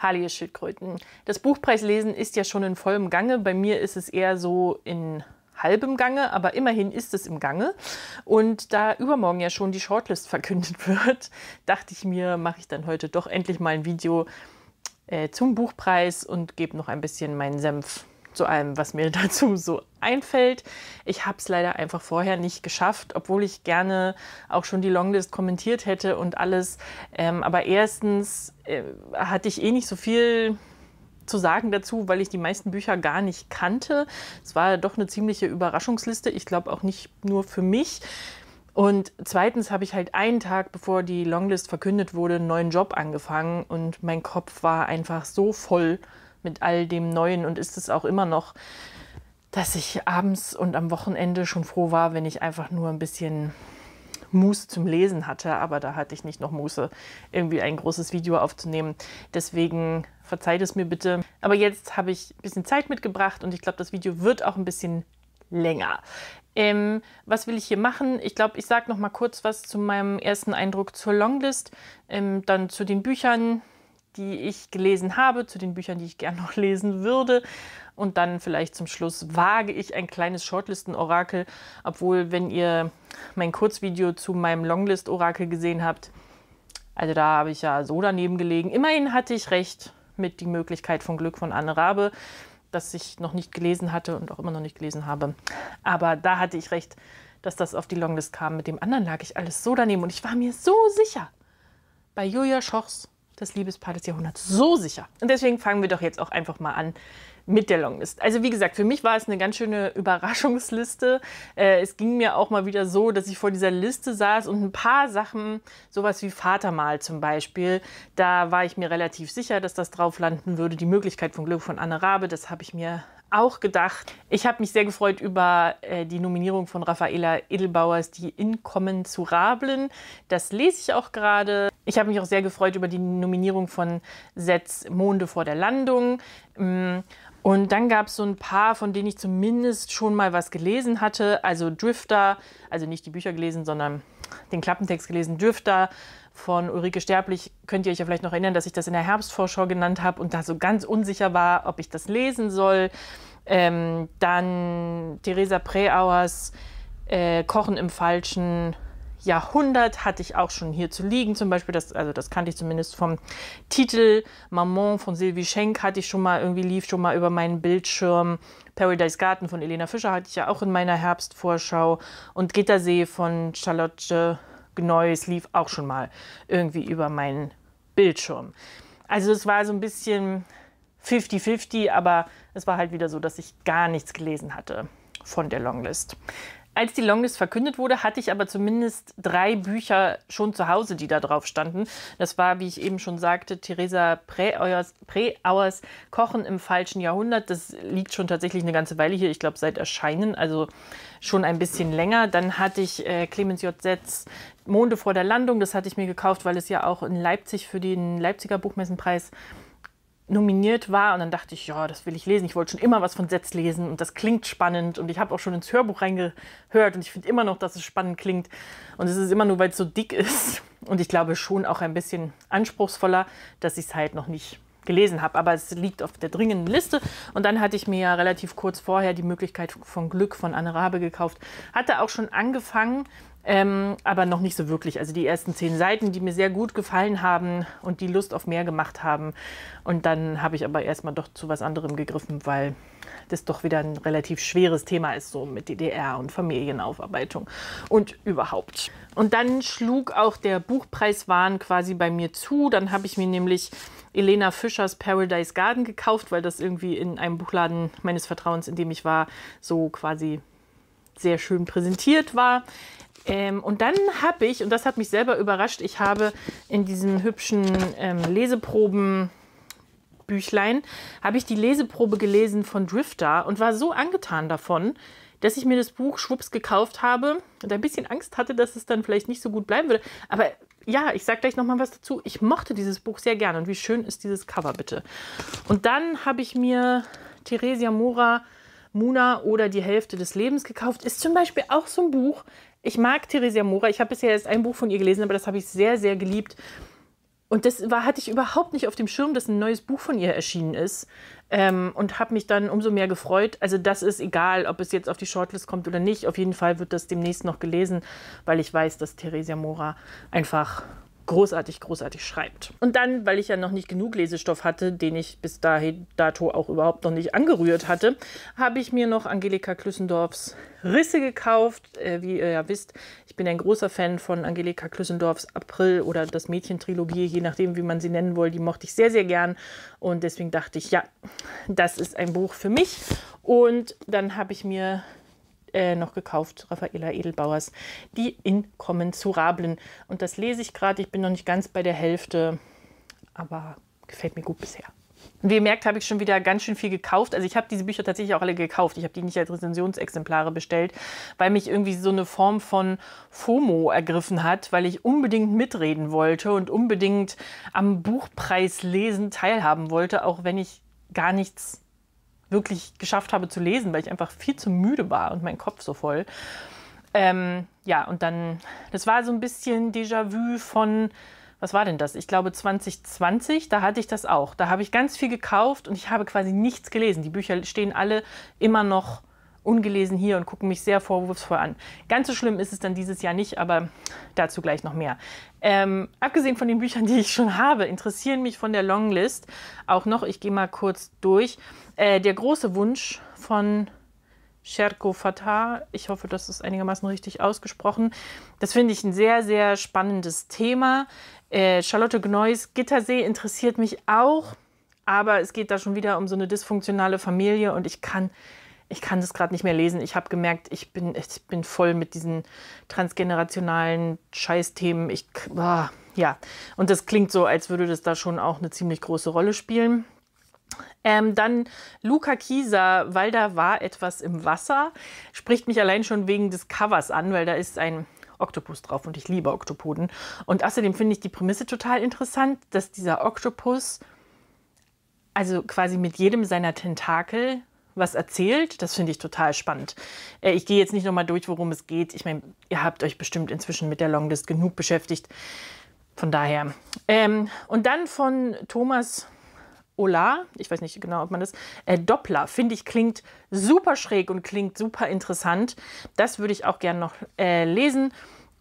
Halie-Schildkröten. Das Buchpreislesen ist ja schon in vollem Gange. Bei mir ist es eher so in halbem Gange, aber immerhin ist es im Gange. Und da übermorgen ja schon die Shortlist verkündet wird, dachte ich mir, mache ich dann heute doch endlich mal ein Video äh, zum Buchpreis und gebe noch ein bisschen meinen Senf zu allem, was mir dazu so einfällt. Ich habe es leider einfach vorher nicht geschafft, obwohl ich gerne auch schon die Longlist kommentiert hätte und alles. Ähm, aber erstens äh, hatte ich eh nicht so viel zu sagen dazu, weil ich die meisten Bücher gar nicht kannte. Es war doch eine ziemliche Überraschungsliste. Ich glaube auch nicht nur für mich. Und zweitens habe ich halt einen Tag bevor die Longlist verkündet wurde, einen neuen Job angefangen und mein Kopf war einfach so voll mit all dem Neuen und ist es auch immer noch, dass ich abends und am Wochenende schon froh war, wenn ich einfach nur ein bisschen Muße zum Lesen hatte, aber da hatte ich nicht noch Muße, irgendwie ein großes Video aufzunehmen. Deswegen verzeiht es mir bitte. Aber jetzt habe ich ein bisschen Zeit mitgebracht und ich glaube, das Video wird auch ein bisschen länger. Ähm, was will ich hier machen? Ich glaube, ich sage noch mal kurz was zu meinem ersten Eindruck zur Longlist, ähm, dann zu den Büchern, die ich gelesen habe, zu den Büchern, die ich gern noch lesen würde. Und dann vielleicht zum Schluss wage ich ein kleines Shortlisten-Orakel, obwohl, wenn ihr mein Kurzvideo zu meinem Longlist-Orakel gesehen habt, also da habe ich ja so daneben gelegen. Immerhin hatte ich recht mit Die Möglichkeit von Glück von Anne Rabe, das ich noch nicht gelesen hatte und auch immer noch nicht gelesen habe. Aber da hatte ich recht, dass das auf die Longlist kam. Mit dem anderen lag ich alles so daneben und ich war mir so sicher. Bei Julia Schochs das Liebespaar des Jahrhunderts. So sicher. Und deswegen fangen wir doch jetzt auch einfach mal an mit der Longlist. Also wie gesagt, für mich war es eine ganz schöne Überraschungsliste. Äh, es ging mir auch mal wieder so, dass ich vor dieser Liste saß und ein paar Sachen, sowas wie Vatermal zum Beispiel, da war ich mir relativ sicher, dass das drauf landen würde. Die Möglichkeit von Glück von Anne Rabe, das habe ich mir auch gedacht. Ich habe mich sehr gefreut über äh, die Nominierung von Raffaella Edelbauers, die Inkommen zu Rablen. Das lese ich auch gerade. Ich habe mich auch sehr gefreut über die Nominierung von Setz Monde vor der Landung. Mm, und dann gab es so ein paar, von denen ich zumindest schon mal was gelesen hatte. Also Drifter, also nicht die Bücher gelesen, sondern den Klappentext gelesen. Drifter von Ulrike Sterblich könnt ihr euch ja vielleicht noch erinnern, dass ich das in der Herbstvorschau genannt habe und da so ganz unsicher war, ob ich das lesen soll. Ähm, dann Theresa Preauers äh, Kochen im falschen Jahrhundert hatte ich auch schon hier zu liegen, zum Beispiel, das, also das kannte ich zumindest vom Titel. Maman von Sylvie Schenk hatte ich schon mal, irgendwie lief schon mal über meinen Bildschirm. Paradise Garden von Elena Fischer hatte ich ja auch in meiner Herbstvorschau. Und Gittersee von Charlotte Neues lief auch schon mal irgendwie über meinen Bildschirm. Also es war so ein bisschen 50-50, aber es war halt wieder so, dass ich gar nichts gelesen hatte von der Longlist. Als die Longlist verkündet wurde, hatte ich aber zumindest drei Bücher schon zu Hause, die da drauf standen. Das war, wie ich eben schon sagte, Theresa Preauers Kochen im falschen Jahrhundert. Das liegt schon tatsächlich eine ganze Weile hier, ich glaube seit Erscheinen, also schon ein bisschen länger. Dann hatte ich äh, Clemens J. Setz Monde vor der Landung, das hatte ich mir gekauft, weil es ja auch in Leipzig für den Leipziger Buchmessenpreis nominiert war. Und dann dachte ich, ja, das will ich lesen. Ich wollte schon immer was von Setz lesen und das klingt spannend. Und ich habe auch schon ins Hörbuch reingehört und ich finde immer noch, dass es spannend klingt. Und es ist immer nur, weil es so dick ist. Und ich glaube schon auch ein bisschen anspruchsvoller, dass ich es halt noch nicht gelesen habe. Aber es liegt auf der dringenden Liste. Und dann hatte ich mir ja relativ kurz vorher die Möglichkeit von Glück von Anne Rabe gekauft. Hatte auch schon angefangen, ähm, aber noch nicht so wirklich. Also die ersten zehn Seiten, die mir sehr gut gefallen haben und die Lust auf mehr gemacht haben. Und dann habe ich aber erstmal doch zu was anderem gegriffen, weil das doch wieder ein relativ schweres Thema ist, so mit DDR und Familienaufarbeitung und überhaupt. Und dann schlug auch der Buchpreiswahn quasi bei mir zu. Dann habe ich mir nämlich Elena Fischers Paradise Garden gekauft, weil das irgendwie in einem Buchladen meines Vertrauens, in dem ich war, so quasi sehr schön präsentiert war. Ähm, und dann habe ich, und das hat mich selber überrascht, ich habe in diesem hübschen ähm, Leseproben... habe ich die Leseprobe gelesen von Drifter und war so angetan davon, dass ich mir das Buch schwupps gekauft habe und ein bisschen Angst hatte, dass es dann vielleicht nicht so gut bleiben würde. Aber ja, ich sage gleich nochmal was dazu. Ich mochte dieses Buch sehr gerne und wie schön ist dieses Cover bitte. Und dann habe ich mir Theresia Mora Muna oder die Hälfte des Lebens gekauft. Ist zum Beispiel auch so ein Buch, ich mag Theresia Mora. Ich habe bisher erst ein Buch von ihr gelesen, aber das habe ich sehr, sehr geliebt. Und das war, hatte ich überhaupt nicht auf dem Schirm, dass ein neues Buch von ihr erschienen ist. Ähm, und habe mich dann umso mehr gefreut. Also das ist egal, ob es jetzt auf die Shortlist kommt oder nicht. Auf jeden Fall wird das demnächst noch gelesen, weil ich weiß, dass Theresia Mora einfach großartig, großartig schreibt. Und dann, weil ich ja noch nicht genug Lesestoff hatte, den ich bis dahin dato auch überhaupt noch nicht angerührt hatte, habe ich mir noch Angelika Klüssendorfs Risse gekauft. Äh, wie ihr ja wisst, ich bin ein großer Fan von Angelika Klüssendorfs April oder das Mädchentrilogie, je nachdem, wie man sie nennen will. Die mochte ich sehr, sehr gern. Und deswegen dachte ich, ja, das ist ein Buch für mich. Und dann habe ich mir äh, noch gekauft, Raffaela Edelbauers, die Inkommensurablen. Und das lese ich gerade, ich bin noch nicht ganz bei der Hälfte, aber gefällt mir gut bisher. Und wie ihr merkt, habe ich schon wieder ganz schön viel gekauft. Also ich habe diese Bücher tatsächlich auch alle gekauft. Ich habe die nicht als Rezensionsexemplare bestellt, weil mich irgendwie so eine Form von FOMO ergriffen hat, weil ich unbedingt mitreden wollte und unbedingt am Buchpreislesen teilhaben wollte, auch wenn ich gar nichts wirklich geschafft habe zu lesen, weil ich einfach viel zu müde war und mein Kopf so voll. Ähm, ja, und dann, das war so ein bisschen Déjà-vu von, was war denn das? Ich glaube 2020, da hatte ich das auch. Da habe ich ganz viel gekauft und ich habe quasi nichts gelesen. Die Bücher stehen alle immer noch ungelesen hier und gucken mich sehr vorwurfsvoll an. Ganz so schlimm ist es dann dieses Jahr nicht, aber dazu gleich noch mehr. Ähm, abgesehen von den Büchern, die ich schon habe, interessieren mich von der Longlist auch noch, ich gehe mal kurz durch, äh, der große Wunsch von Sherko Fatah, ich hoffe, das ist einigermaßen richtig ausgesprochen. Das finde ich ein sehr, sehr spannendes Thema. Äh, Charlotte Gneus Gittersee interessiert mich auch, aber es geht da schon wieder um so eine dysfunktionale Familie und ich kann ich kann das gerade nicht mehr lesen. Ich habe gemerkt, ich bin, ich bin voll mit diesen transgenerationalen Scheißthemen. Ich, ah, ja, und das klingt so, als würde das da schon auch eine ziemlich große Rolle spielen. Ähm, dann Luca Kieser, weil da war etwas im Wasser, spricht mich allein schon wegen des Covers an, weil da ist ein Oktopus drauf und ich liebe Oktopoden. Und außerdem finde ich die Prämisse total interessant, dass dieser Oktopus also quasi mit jedem seiner Tentakel was erzählt. Das finde ich total spannend. Äh, ich gehe jetzt nicht nochmal durch, worum es geht. Ich meine, ihr habt euch bestimmt inzwischen mit der Longlist genug beschäftigt. Von daher. Ähm, und dann von Thomas Ola, ich weiß nicht genau, ob man das, äh, Doppler, finde ich, klingt super schräg und klingt super interessant. Das würde ich auch gerne noch äh, lesen.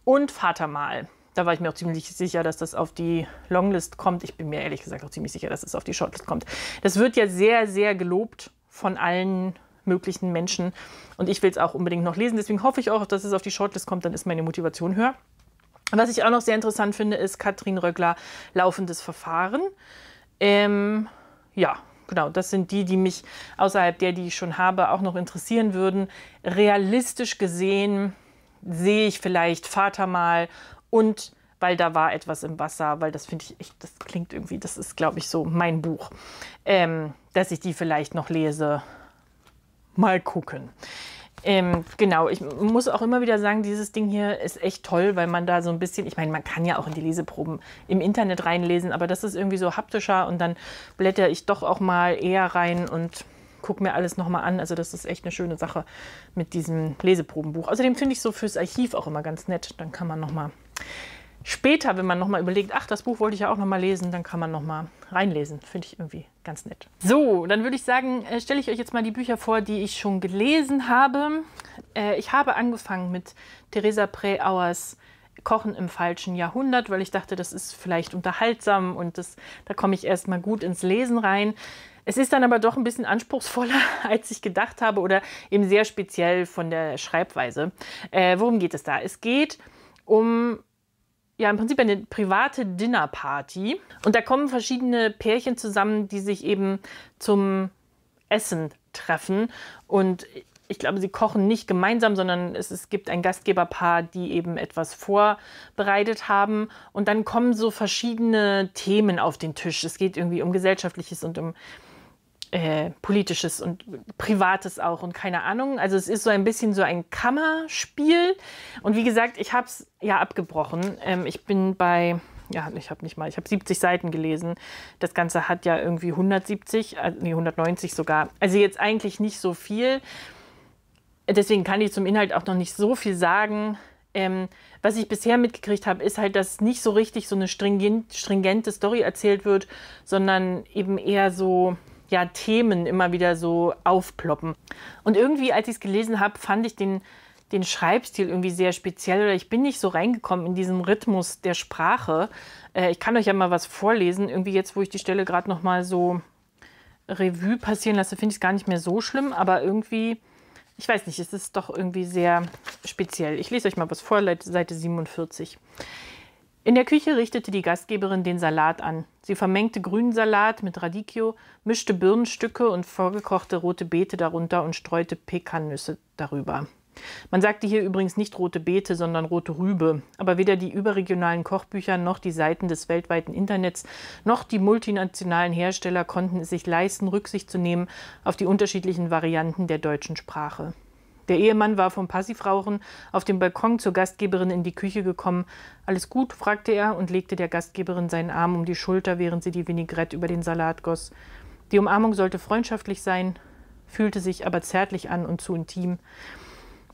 Und Vatermal. Da war ich mir auch ziemlich sicher, dass das auf die Longlist kommt. Ich bin mir ehrlich gesagt auch ziemlich sicher, dass es das auf die Shortlist kommt. Das wird ja sehr, sehr gelobt von allen möglichen Menschen. Und ich will es auch unbedingt noch lesen. Deswegen hoffe ich auch, dass es auf die Shortlist kommt. Dann ist meine Motivation höher. Was ich auch noch sehr interessant finde, ist Katrin Röckler, Laufendes Verfahren. Ähm, ja, genau, das sind die, die mich außerhalb der, die ich schon habe, auch noch interessieren würden. Realistisch gesehen sehe ich vielleicht Vater mal und weil da war etwas im Wasser, weil das finde ich echt, das klingt irgendwie, das ist, glaube ich, so mein Buch, ähm, dass ich die vielleicht noch lese. Mal gucken. Ähm, genau, ich muss auch immer wieder sagen, dieses Ding hier ist echt toll, weil man da so ein bisschen, ich meine, man kann ja auch in die Leseproben im Internet reinlesen, aber das ist irgendwie so haptischer und dann blätter ich doch auch mal eher rein und gucke mir alles nochmal an. Also das ist echt eine schöne Sache mit diesem Leseprobenbuch. Außerdem finde ich so fürs Archiv auch immer ganz nett. Dann kann man nochmal später, wenn man nochmal überlegt, ach, das Buch wollte ich ja auch nochmal lesen, dann kann man nochmal reinlesen. Finde ich irgendwie ganz nett. So, dann würde ich sagen, äh, stelle ich euch jetzt mal die Bücher vor, die ich schon gelesen habe. Äh, ich habe angefangen mit Theresa Preauers Kochen im falschen Jahrhundert, weil ich dachte, das ist vielleicht unterhaltsam und das, da komme ich erst mal gut ins Lesen rein. Es ist dann aber doch ein bisschen anspruchsvoller, als ich gedacht habe oder eben sehr speziell von der Schreibweise. Äh, worum geht es da? Es geht um ja im Prinzip eine private Dinnerparty. Und da kommen verschiedene Pärchen zusammen, die sich eben zum Essen treffen. Und ich glaube, sie kochen nicht gemeinsam, sondern es, es gibt ein Gastgeberpaar, die eben etwas vorbereitet haben. Und dann kommen so verschiedene Themen auf den Tisch. Es geht irgendwie um Gesellschaftliches und um äh, politisches und privates auch und keine Ahnung. Also es ist so ein bisschen so ein Kammerspiel. Und wie gesagt, ich habe es ja abgebrochen. Ähm, ich bin bei, ja, ich habe nicht mal, ich habe 70 Seiten gelesen. Das Ganze hat ja irgendwie 170, also, äh, nee, 190 sogar. Also jetzt eigentlich nicht so viel. Deswegen kann ich zum Inhalt auch noch nicht so viel sagen. Ähm, was ich bisher mitgekriegt habe, ist halt, dass nicht so richtig so eine stringent, stringente Story erzählt wird, sondern eben eher so, ja, Themen immer wieder so aufploppen. Und irgendwie, als ich es gelesen habe, fand ich den, den Schreibstil irgendwie sehr speziell oder ich bin nicht so reingekommen in diesen Rhythmus der Sprache. Äh, ich kann euch ja mal was vorlesen. Irgendwie jetzt, wo ich die Stelle gerade noch mal so Revue passieren lasse, finde ich es gar nicht mehr so schlimm, aber irgendwie, ich weiß nicht, es ist doch irgendwie sehr speziell. Ich lese euch mal was vor, Seite 47. In der Küche richtete die Gastgeberin den Salat an. Sie vermengte Grünsalat mit Radicchio, mischte Birnenstücke und vorgekochte rote Beete darunter und streute Pekannüsse darüber. Man sagte hier übrigens nicht rote Beete, sondern rote Rübe. Aber weder die überregionalen Kochbücher noch die Seiten des weltweiten Internets noch die multinationalen Hersteller konnten es sich leisten, Rücksicht zu nehmen auf die unterschiedlichen Varianten der deutschen Sprache. Der Ehemann war vom Passivrauchen auf dem Balkon zur Gastgeberin in die Küche gekommen. Alles gut? fragte er und legte der Gastgeberin seinen Arm um die Schulter, während sie die Vinaigrette über den Salat goss. Die Umarmung sollte freundschaftlich sein, fühlte sich aber zärtlich an und zu intim.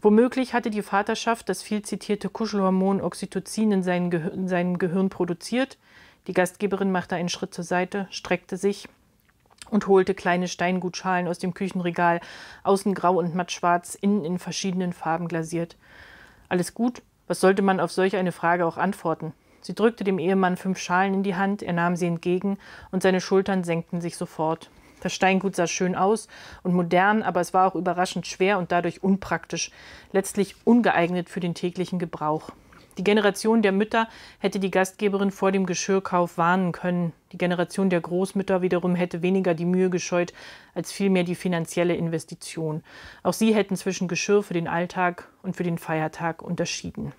Womöglich hatte die Vaterschaft das viel zitierte Kuschelhormon Oxytocin in, Gehir in seinem Gehirn produziert. Die Gastgeberin machte einen Schritt zur Seite, streckte sich und holte kleine Steingutschalen aus dem Küchenregal, außen grau und mattschwarz, innen in verschiedenen Farben glasiert. Alles gut? Was sollte man auf solch eine Frage auch antworten? Sie drückte dem Ehemann fünf Schalen in die Hand, er nahm sie entgegen und seine Schultern senkten sich sofort. Das Steingut sah schön aus und modern, aber es war auch überraschend schwer und dadurch unpraktisch, letztlich ungeeignet für den täglichen Gebrauch. Die Generation der Mütter hätte die Gastgeberin vor dem Geschirrkauf warnen können. Die Generation der Großmütter wiederum hätte weniger die Mühe gescheut, als vielmehr die finanzielle Investition. Auch sie hätten zwischen Geschirr für den Alltag und für den Feiertag unterschieden.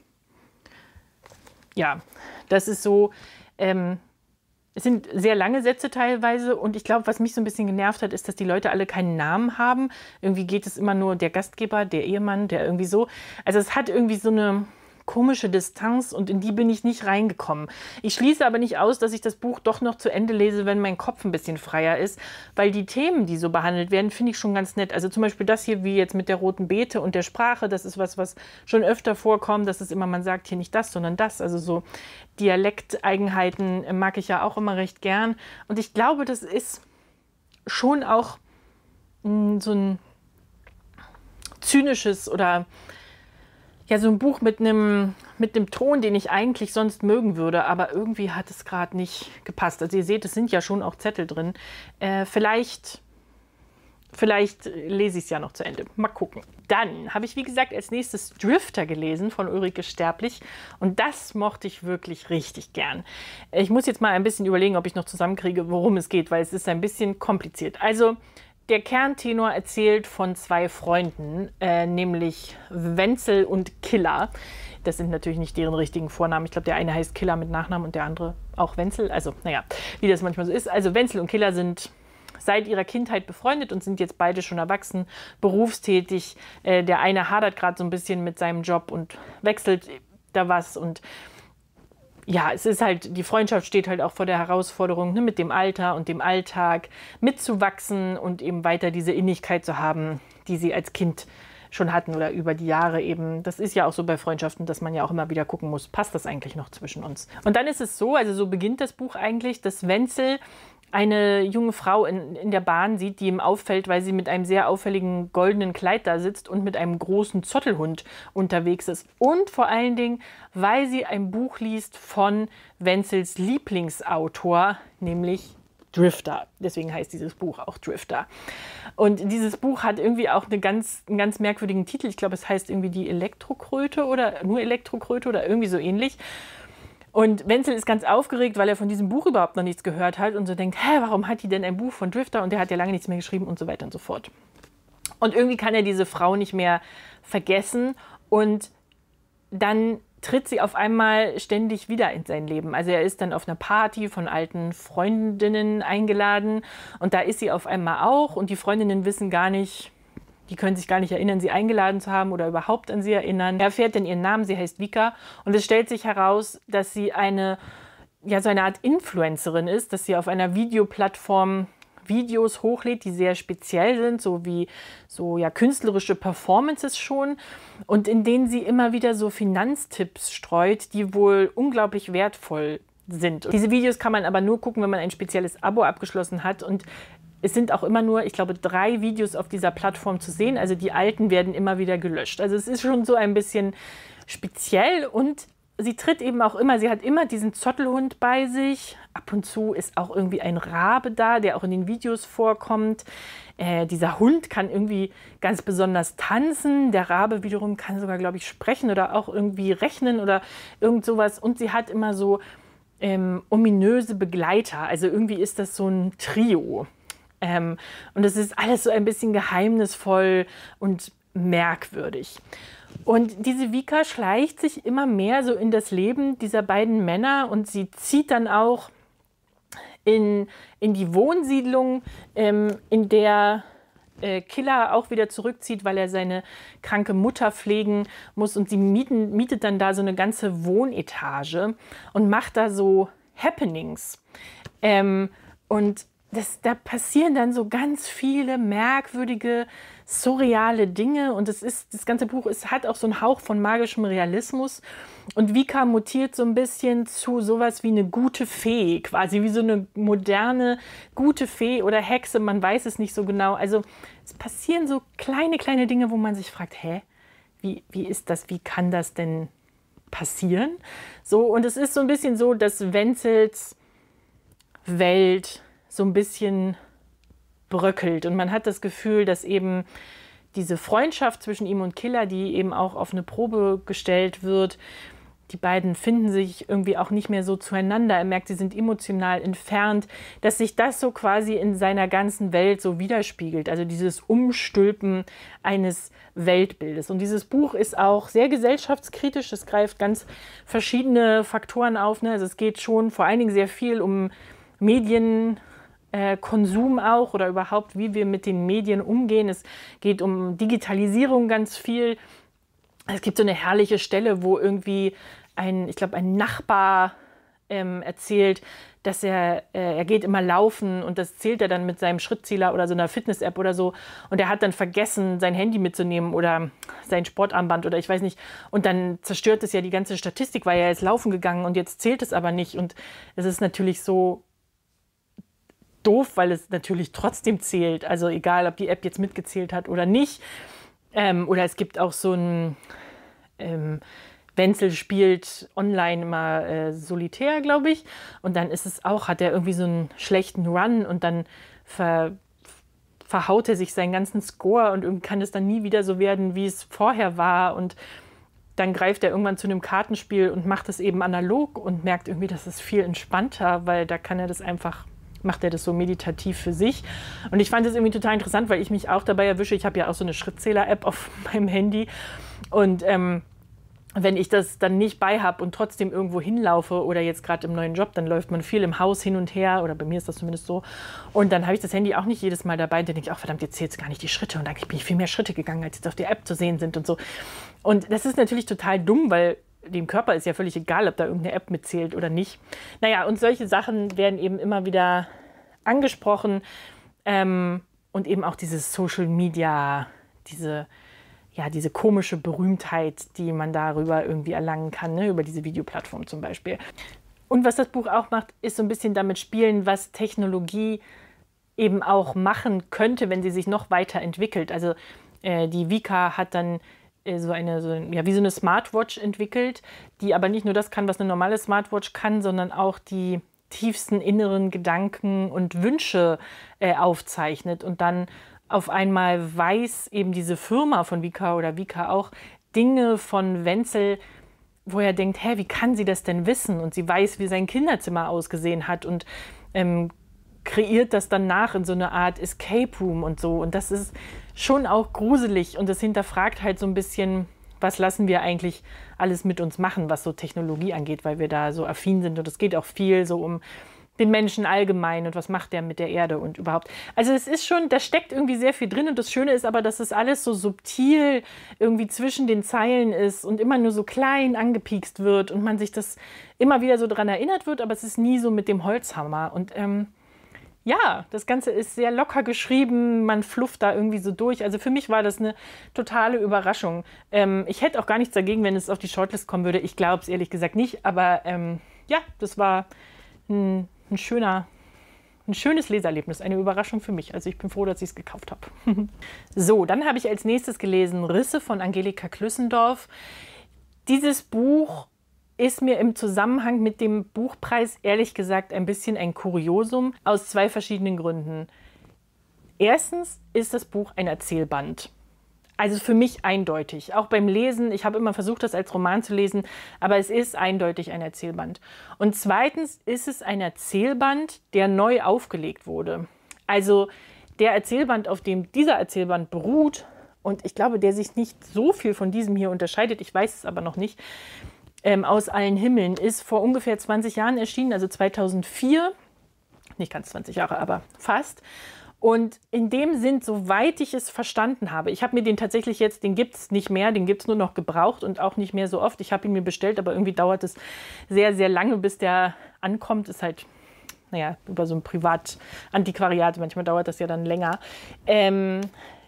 Ja, das ist so. Ähm, es sind sehr lange Sätze teilweise und ich glaube, was mich so ein bisschen genervt hat, ist, dass die Leute alle keinen Namen haben. Irgendwie geht es immer nur der Gastgeber, der Ehemann, der irgendwie so. Also es hat irgendwie so eine komische Distanz und in die bin ich nicht reingekommen. Ich schließe aber nicht aus, dass ich das Buch doch noch zu Ende lese, wenn mein Kopf ein bisschen freier ist, weil die Themen, die so behandelt werden, finde ich schon ganz nett. Also zum Beispiel das hier, wie jetzt mit der roten Beete und der Sprache, das ist was, was schon öfter vorkommt, dass es immer, man sagt hier nicht das, sondern das. Also so Dialekteigenheiten mag ich ja auch immer recht gern. Und ich glaube, das ist schon auch mm, so ein zynisches oder ja, so ein Buch mit einem mit einem Ton, den ich eigentlich sonst mögen würde, aber irgendwie hat es gerade nicht gepasst. Also ihr seht, es sind ja schon auch Zettel drin. Äh, vielleicht, vielleicht lese ich es ja noch zu Ende. Mal gucken. Dann habe ich, wie gesagt, als nächstes Drifter gelesen von Ulrike Sterblich und das mochte ich wirklich richtig gern. Ich muss jetzt mal ein bisschen überlegen, ob ich noch zusammenkriege, worum es geht, weil es ist ein bisschen kompliziert. Also der Kerntenor erzählt von zwei Freunden, äh, nämlich Wenzel und Killer. Das sind natürlich nicht deren richtigen Vornamen. Ich glaube, der eine heißt Killer mit Nachnamen und der andere auch Wenzel. Also, naja, wie das manchmal so ist. Also, Wenzel und Killer sind seit ihrer Kindheit befreundet und sind jetzt beide schon erwachsen, berufstätig. Äh, der eine hadert gerade so ein bisschen mit seinem Job und wechselt da was und ja, es ist halt, die Freundschaft steht halt auch vor der Herausforderung, ne, mit dem Alter und dem Alltag mitzuwachsen und eben weiter diese Innigkeit zu haben, die sie als Kind schon hatten oder über die Jahre eben. Das ist ja auch so bei Freundschaften, dass man ja auch immer wieder gucken muss, passt das eigentlich noch zwischen uns? Und dann ist es so, also so beginnt das Buch eigentlich, dass Wenzel eine junge Frau in, in der Bahn sieht, die ihm auffällt, weil sie mit einem sehr auffälligen goldenen Kleid da sitzt und mit einem großen Zottelhund unterwegs ist. Und vor allen Dingen, weil sie ein Buch liest von Wenzels Lieblingsautor, nämlich Drifter. Deswegen heißt dieses Buch auch Drifter. Und dieses Buch hat irgendwie auch eine ganz, einen ganz merkwürdigen Titel. Ich glaube, es heißt irgendwie die Elektrokröte oder nur Elektrokröte oder irgendwie so ähnlich. Und Wenzel ist ganz aufgeregt, weil er von diesem Buch überhaupt noch nichts gehört hat und so denkt, hä, warum hat die denn ein Buch von Drifter und der hat ja lange nichts mehr geschrieben und so weiter und so fort. Und irgendwie kann er diese Frau nicht mehr vergessen und dann tritt sie auf einmal ständig wieder in sein Leben. Also er ist dann auf einer Party von alten Freundinnen eingeladen und da ist sie auf einmal auch und die Freundinnen wissen gar nicht, die können sich gar nicht erinnern, sie eingeladen zu haben oder überhaupt an sie erinnern. Er erfährt dann ihren Namen, sie heißt Vika und es stellt sich heraus, dass sie eine, ja, so eine Art Influencerin ist, dass sie auf einer Videoplattform Videos hochlädt, die sehr speziell sind, so wie so ja künstlerische Performances schon und in denen sie immer wieder so Finanztipps streut, die wohl unglaublich wertvoll sind. Diese Videos kann man aber nur gucken, wenn man ein spezielles Abo abgeschlossen hat und es sind auch immer nur, ich glaube, drei Videos auf dieser Plattform zu sehen. Also die alten werden immer wieder gelöscht. Also es ist schon so ein bisschen speziell und sie tritt eben auch immer, sie hat immer diesen Zottelhund bei sich. Ab und zu ist auch irgendwie ein Rabe da, der auch in den Videos vorkommt. Äh, dieser Hund kann irgendwie ganz besonders tanzen. Der Rabe wiederum kann sogar, glaube ich, sprechen oder auch irgendwie rechnen oder irgend sowas. Und sie hat immer so ähm, ominöse Begleiter. Also irgendwie ist das so ein Trio. Ähm, und es ist alles so ein bisschen geheimnisvoll und merkwürdig. Und diese Vika schleicht sich immer mehr so in das Leben dieser beiden Männer und sie zieht dann auch in, in die Wohnsiedlung, ähm, in der äh, Killer auch wieder zurückzieht, weil er seine kranke Mutter pflegen muss. Und sie mieten, mietet dann da so eine ganze Wohnetage und macht da so Happenings. Ähm, und das, da passieren dann so ganz viele merkwürdige, surreale Dinge und es ist, das ganze Buch ist, hat auch so einen Hauch von magischem Realismus und Vika mutiert so ein bisschen zu sowas wie eine gute Fee, quasi wie so eine moderne gute Fee oder Hexe, man weiß es nicht so genau. Also es passieren so kleine, kleine Dinge, wo man sich fragt, hä, wie, wie ist das, wie kann das denn passieren? So, und es ist so ein bisschen so, dass Wenzels Welt so ein bisschen bröckelt. Und man hat das Gefühl, dass eben diese Freundschaft zwischen ihm und Killer, die eben auch auf eine Probe gestellt wird, die beiden finden sich irgendwie auch nicht mehr so zueinander. Er merkt, sie sind emotional entfernt, dass sich das so quasi in seiner ganzen Welt so widerspiegelt. Also dieses Umstülpen eines Weltbildes. Und dieses Buch ist auch sehr gesellschaftskritisch. Es greift ganz verschiedene Faktoren auf. Ne? Also es geht schon vor allen Dingen sehr viel um Medien, äh, Konsum auch oder überhaupt, wie wir mit den Medien umgehen. Es geht um Digitalisierung ganz viel. Es gibt so eine herrliche Stelle, wo irgendwie ein, ich glaube, ein Nachbar ähm, erzählt, dass er, äh, er geht immer laufen und das zählt er dann mit seinem Schrittzähler oder so einer Fitness-App oder so. Und er hat dann vergessen, sein Handy mitzunehmen oder sein Sportarmband oder ich weiß nicht. Und dann zerstört es ja die ganze Statistik, weil er ist laufen gegangen und jetzt zählt es aber nicht. Und es ist natürlich so doof, weil es natürlich trotzdem zählt. Also egal, ob die App jetzt mitgezählt hat oder nicht. Ähm, oder es gibt auch so ein... Ähm, Wenzel spielt online immer äh, solitär, glaube ich. Und dann ist es auch, hat er irgendwie so einen schlechten Run und dann ver, verhaut er sich seinen ganzen Score und kann es dann nie wieder so werden, wie es vorher war. Und dann greift er irgendwann zu einem Kartenspiel und macht es eben analog und merkt irgendwie, das ist viel entspannter, weil da kann er das einfach macht er das so meditativ für sich. Und ich fand es irgendwie total interessant, weil ich mich auch dabei erwische. Ich habe ja auch so eine Schrittzähler-App auf meinem Handy. Und ähm, wenn ich das dann nicht bei habe und trotzdem irgendwo hinlaufe oder jetzt gerade im neuen Job, dann läuft man viel im Haus hin und her oder bei mir ist das zumindest so. Und dann habe ich das Handy auch nicht jedes Mal dabei. Und dann denke ich, oh verdammt, jetzt zählt es gar nicht die Schritte. Und eigentlich bin ich viel mehr Schritte gegangen, als jetzt auf der App zu sehen sind und so. Und das ist natürlich total dumm, weil dem Körper ist ja völlig egal, ob da irgendeine App mitzählt oder nicht. Naja, und solche Sachen werden eben immer wieder angesprochen. Ähm, und eben auch dieses Social Media, diese, ja, diese komische Berühmtheit, die man darüber irgendwie erlangen kann, ne? über diese Videoplattform zum Beispiel. Und was das Buch auch macht, ist so ein bisschen damit spielen, was Technologie eben auch machen könnte, wenn sie sich noch weiter entwickelt. Also äh, die Vika hat dann äh, so eine, so, ja, wie so eine Smartwatch entwickelt, die aber nicht nur das kann, was eine normale Smartwatch kann, sondern auch die tiefsten inneren Gedanken und Wünsche äh, aufzeichnet. Und dann auf einmal weiß eben diese Firma von Vika oder Vika auch Dinge von Wenzel, wo er denkt, hä, wie kann sie das denn wissen? Und sie weiß, wie sein Kinderzimmer ausgesehen hat und ähm, kreiert das dann nach in so eine Art Escape Room und so. Und das ist schon auch gruselig und das hinterfragt halt so ein bisschen, was lassen wir eigentlich alles mit uns machen, was so Technologie angeht, weil wir da so affin sind. Und es geht auch viel so um den Menschen allgemein und was macht der mit der Erde und überhaupt. Also es ist schon, da steckt irgendwie sehr viel drin und das Schöne ist aber, dass es alles so subtil irgendwie zwischen den Zeilen ist und immer nur so klein angepiekst wird und man sich das immer wieder so dran erinnert wird, aber es ist nie so mit dem Holzhammer und ähm, ja, das Ganze ist sehr locker geschrieben, man flufft da irgendwie so durch. Also für mich war das eine totale Überraschung. Ähm, ich hätte auch gar nichts dagegen, wenn es auf die Shortlist kommen würde. Ich glaube es ehrlich gesagt nicht, aber ähm, ja, das war ein, ein, schöner, ein schönes Leserlebnis, eine Überraschung für mich. Also ich bin froh, dass ich es gekauft habe. so, dann habe ich als nächstes gelesen Risse von Angelika Klüssendorf. Dieses Buch ist mir im Zusammenhang mit dem Buchpreis ehrlich gesagt ein bisschen ein Kuriosum aus zwei verschiedenen Gründen. Erstens ist das Buch ein Erzählband. Also für mich eindeutig. Auch beim Lesen, ich habe immer versucht, das als Roman zu lesen, aber es ist eindeutig ein Erzählband. Und zweitens ist es ein Erzählband, der neu aufgelegt wurde. Also der Erzählband, auf dem dieser Erzählband beruht, und ich glaube, der sich nicht so viel von diesem hier unterscheidet, ich weiß es aber noch nicht, ähm, aus allen Himmeln ist vor ungefähr 20 Jahren erschienen, also 2004. Nicht ganz 20 Jahre, aber fast. Und in dem Sinn, soweit ich es verstanden habe, ich habe mir den tatsächlich jetzt, den gibt es nicht mehr, den gibt es nur noch gebraucht und auch nicht mehr so oft. Ich habe ihn mir bestellt, aber irgendwie dauert es sehr, sehr lange, bis der ankommt. Ist halt, naja, über so ein Privat-Antiquariat, manchmal dauert das ja dann länger. Ähm,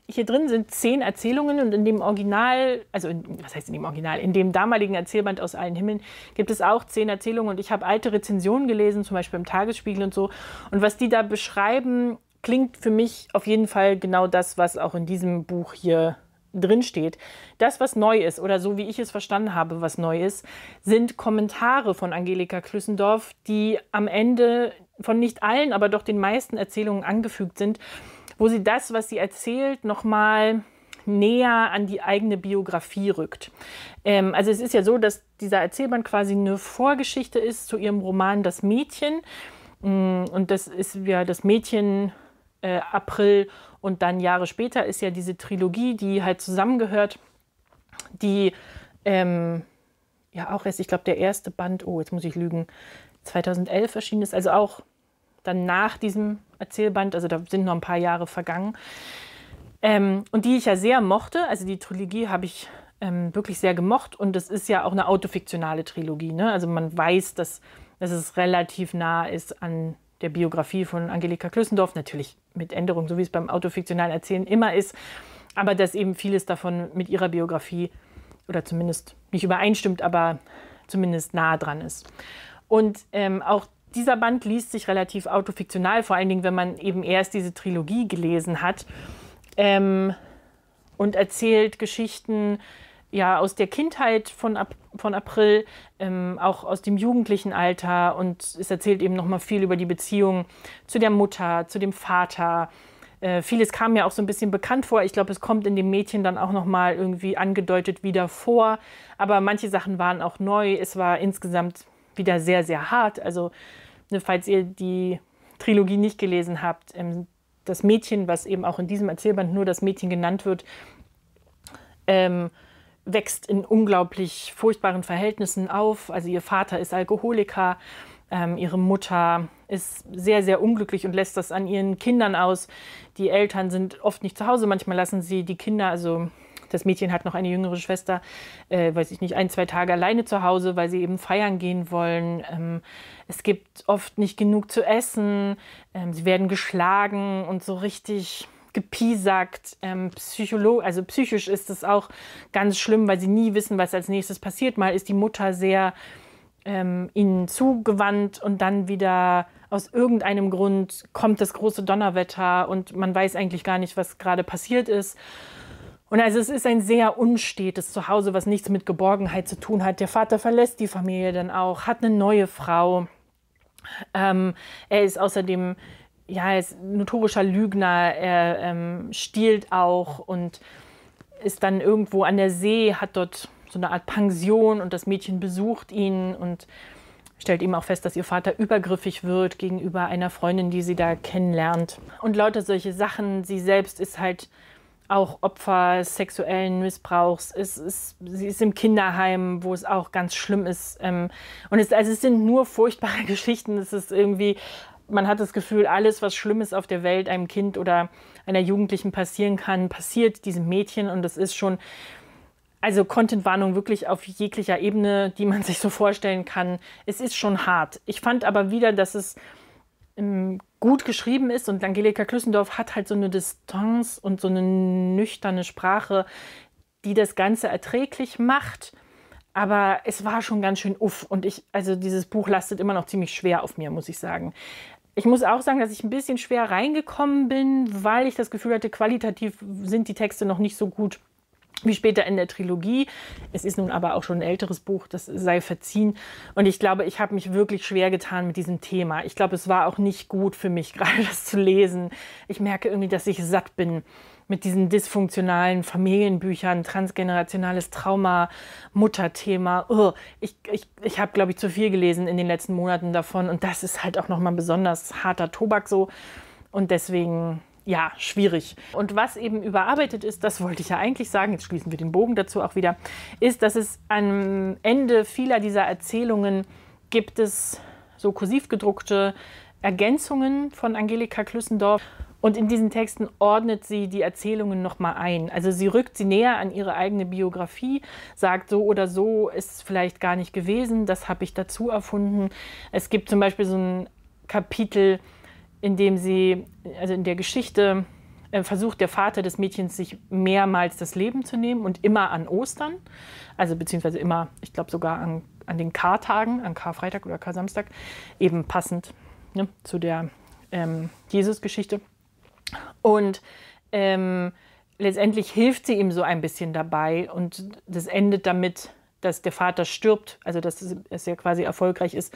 hier drin sind zehn Erzählungen und in dem Original, also in, was heißt in dem Original, in dem damaligen Erzählband aus allen Himmeln gibt es auch zehn Erzählungen und ich habe alte Rezensionen gelesen, zum Beispiel im Tagesspiegel und so. Und was die da beschreiben, klingt für mich auf jeden Fall genau das, was auch in diesem Buch hier drin steht. Das, was neu ist, oder so wie ich es verstanden habe, was neu ist, sind Kommentare von Angelika Klüssendorf, die am Ende von nicht allen, aber doch den meisten Erzählungen angefügt sind wo sie das, was sie erzählt, nochmal näher an die eigene Biografie rückt. Ähm, also es ist ja so, dass dieser Erzählband quasi eine Vorgeschichte ist zu ihrem Roman Das Mädchen. Mm, und das ist ja das Mädchen äh, April und dann Jahre später ist ja diese Trilogie, die halt zusammengehört, die ähm, ja auch erst, ich glaube, der erste Band, oh, jetzt muss ich lügen, 2011 erschienen ist, also auch dann nach diesem Erzählband, also da sind noch ein paar Jahre vergangen. Ähm, und die ich ja sehr mochte, also die Trilogie habe ich ähm, wirklich sehr gemocht und das ist ja auch eine autofiktionale Trilogie. Ne? Also man weiß, dass, dass es relativ nah ist an der Biografie von Angelika Klüssendorf, natürlich mit Änderungen, so wie es beim autofiktionalen Erzählen immer ist, aber dass eben vieles davon mit ihrer Biografie oder zumindest nicht übereinstimmt, aber zumindest nah dran ist. Und ähm, auch dieser Band liest sich relativ autofiktional, vor allen Dingen, wenn man eben erst diese Trilogie gelesen hat ähm, und erzählt Geschichten ja, aus der Kindheit von, von April, ähm, auch aus dem jugendlichen Alter und es erzählt eben nochmal viel über die Beziehung zu der Mutter, zu dem Vater, äh, vieles kam mir auch so ein bisschen bekannt vor. Ich glaube, es kommt in dem Mädchen dann auch nochmal irgendwie angedeutet wieder vor. Aber manche Sachen waren auch neu. Es war insgesamt wieder sehr, sehr hart. Also, ne, falls ihr die Trilogie nicht gelesen habt, ähm, das Mädchen, was eben auch in diesem Erzählband nur das Mädchen genannt wird, ähm, wächst in unglaublich furchtbaren Verhältnissen auf. Also ihr Vater ist Alkoholiker, ähm, ihre Mutter ist sehr, sehr unglücklich und lässt das an ihren Kindern aus. Die Eltern sind oft nicht zu Hause, manchmal lassen sie die Kinder, also das Mädchen hat noch eine jüngere Schwester, äh, weiß ich nicht, ein, zwei Tage alleine zu Hause, weil sie eben feiern gehen wollen. Ähm, es gibt oft nicht genug zu essen. Ähm, sie werden geschlagen und so richtig gepiesackt. Ähm, Psycholo also psychisch ist es auch ganz schlimm, weil sie nie wissen, was als nächstes passiert. Mal ist die Mutter sehr ähm, ihnen zugewandt und dann wieder aus irgendeinem Grund kommt das große Donnerwetter und man weiß eigentlich gar nicht, was gerade passiert ist. Und also es ist ein sehr unstetes Zuhause, was nichts mit Geborgenheit zu tun hat. Der Vater verlässt die Familie dann auch, hat eine neue Frau. Ähm, er ist außerdem ja, er ist notorischer Lügner, er ähm, stiehlt auch und ist dann irgendwo an der See, hat dort so eine Art Pension und das Mädchen besucht ihn und stellt ihm auch fest, dass ihr Vater übergriffig wird gegenüber einer Freundin, die sie da kennenlernt. Und lauter solche Sachen. Sie selbst ist halt auch Opfer sexuellen Missbrauchs. Es ist, sie ist im Kinderheim, wo es auch ganz schlimm ist. Ähm, und es, also es sind nur furchtbare Geschichten. Es ist irgendwie, man hat das Gefühl, alles, was Schlimmes auf der Welt einem Kind oder einer Jugendlichen passieren kann, passiert diesem Mädchen. Und das ist schon, also Content-Warnung wirklich auf jeglicher Ebene, die man sich so vorstellen kann. Es ist schon hart. Ich fand aber wieder, dass es gut geschrieben ist und Angelika Klüssendorf hat halt so eine Distanz und so eine nüchterne Sprache, die das Ganze erträglich macht. Aber es war schon ganz schön uff und ich, also dieses Buch lastet immer noch ziemlich schwer auf mir, muss ich sagen. Ich muss auch sagen, dass ich ein bisschen schwer reingekommen bin, weil ich das Gefühl hatte, qualitativ sind die Texte noch nicht so gut wie später in der Trilogie. Es ist nun aber auch schon ein älteres Buch, das sei verziehen. Und ich glaube, ich habe mich wirklich schwer getan mit diesem Thema. Ich glaube, es war auch nicht gut für mich, gerade das zu lesen. Ich merke irgendwie, dass ich satt bin mit diesen dysfunktionalen Familienbüchern, transgenerationales Trauma, Mutterthema. Ugh. Ich, ich, ich habe, glaube ich, zu viel gelesen in den letzten Monaten davon. Und das ist halt auch nochmal besonders harter Tobak so. Und deswegen ja, schwierig. Und was eben überarbeitet ist, das wollte ich ja eigentlich sagen, jetzt schließen wir den Bogen dazu auch wieder, ist, dass es am Ende vieler dieser Erzählungen gibt es so kursiv gedruckte Ergänzungen von Angelika Klüssendorf. Und in diesen Texten ordnet sie die Erzählungen nochmal ein. Also sie rückt sie näher an ihre eigene Biografie, sagt, so oder so ist es vielleicht gar nicht gewesen, das habe ich dazu erfunden. Es gibt zum Beispiel so ein Kapitel, indem sie, also in der Geschichte, äh, versucht der Vater des Mädchens, sich mehrmals das Leben zu nehmen und immer an Ostern, also beziehungsweise immer, ich glaube sogar an, an den Kartagen, an Karfreitag oder Kar-Samstag, eben passend ne, zu der ähm, Jesus-Geschichte. Und ähm, letztendlich hilft sie ihm so ein bisschen dabei und das endet damit, dass der Vater stirbt, also dass es ja quasi erfolgreich ist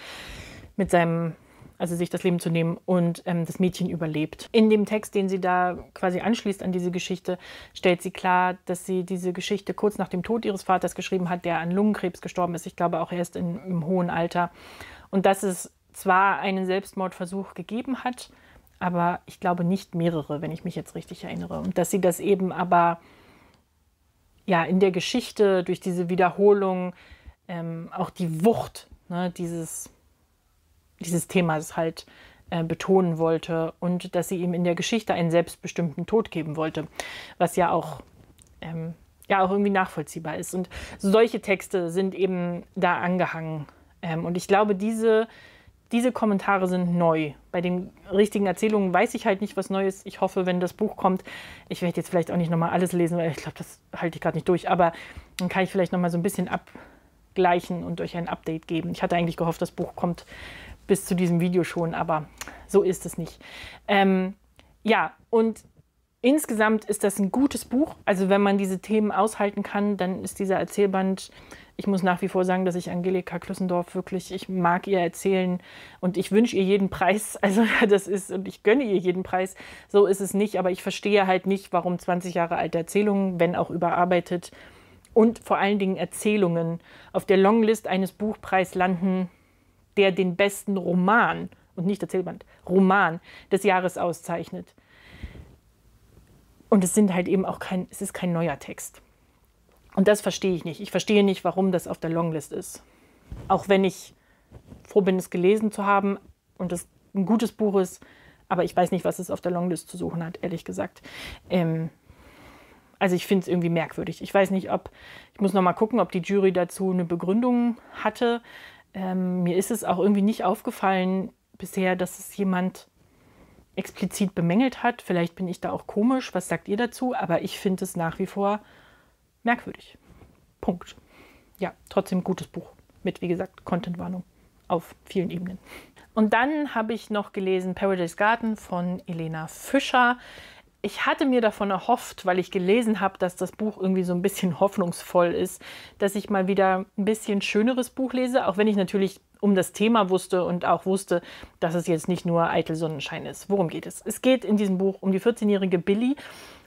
mit seinem also sich das Leben zu nehmen. Und ähm, das Mädchen überlebt. In dem Text, den sie da quasi anschließt an diese Geschichte, stellt sie klar, dass sie diese Geschichte kurz nach dem Tod ihres Vaters geschrieben hat, der an Lungenkrebs gestorben ist. Ich glaube auch erst in, im hohen Alter. Und dass es zwar einen Selbstmordversuch gegeben hat, aber ich glaube nicht mehrere, wenn ich mich jetzt richtig erinnere. Und dass sie das eben aber ja in der Geschichte durch diese Wiederholung ähm, auch die Wucht ne, dieses dieses Themas halt äh, betonen wollte und dass sie ihm in der Geschichte einen selbstbestimmten Tod geben wollte, was ja auch ähm, ja auch irgendwie nachvollziehbar ist. Und solche Texte sind eben da angehangen. Ähm, und ich glaube, diese, diese Kommentare sind neu. Bei den richtigen Erzählungen weiß ich halt nicht, was Neues. Ich hoffe, wenn das Buch kommt, ich werde jetzt vielleicht auch nicht nochmal alles lesen, weil ich glaube, das halte ich gerade nicht durch. Aber dann kann ich vielleicht nochmal so ein bisschen abgleichen und euch ein Update geben. Ich hatte eigentlich gehofft, das Buch kommt bis zu diesem Video schon, aber so ist es nicht. Ähm, ja, und insgesamt ist das ein gutes Buch. Also wenn man diese Themen aushalten kann, dann ist dieser Erzählband, ich muss nach wie vor sagen, dass ich Angelika Klüssendorf wirklich, ich mag ihr erzählen und ich wünsche ihr jeden Preis. Also das ist, und ich gönne ihr jeden Preis. So ist es nicht, aber ich verstehe halt nicht, warum 20 Jahre alte Erzählungen, wenn auch überarbeitet und vor allen Dingen Erzählungen auf der Longlist eines Buchpreis landen der den besten Roman und nicht Erzählband, Roman des Jahres auszeichnet. Und es sind halt eben auch kein, es ist kein neuer Text. Und das verstehe ich nicht. Ich verstehe nicht, warum das auf der Longlist ist. Auch wenn ich froh bin, es gelesen zu haben und es ein gutes Buch ist, aber ich weiß nicht, was es auf der Longlist zu suchen hat, ehrlich gesagt. Ähm, also ich finde es irgendwie merkwürdig. Ich weiß nicht, ob, ich muss nochmal gucken, ob die Jury dazu eine Begründung hatte. Ähm, mir ist es auch irgendwie nicht aufgefallen bisher, dass es jemand explizit bemängelt hat. Vielleicht bin ich da auch komisch. Was sagt ihr dazu? Aber ich finde es nach wie vor merkwürdig. Punkt. Ja, trotzdem gutes Buch mit, wie gesagt, Contentwarnung auf vielen Ebenen. Und dann habe ich noch gelesen Paradise Garden von Elena Fischer ich hatte mir davon erhofft, weil ich gelesen habe, dass das Buch irgendwie so ein bisschen hoffnungsvoll ist, dass ich mal wieder ein bisschen schöneres Buch lese, auch wenn ich natürlich um das Thema wusste und auch wusste, dass es jetzt nicht nur eitel Sonnenschein ist. Worum geht es? Es geht in diesem Buch um die 14-jährige Billy,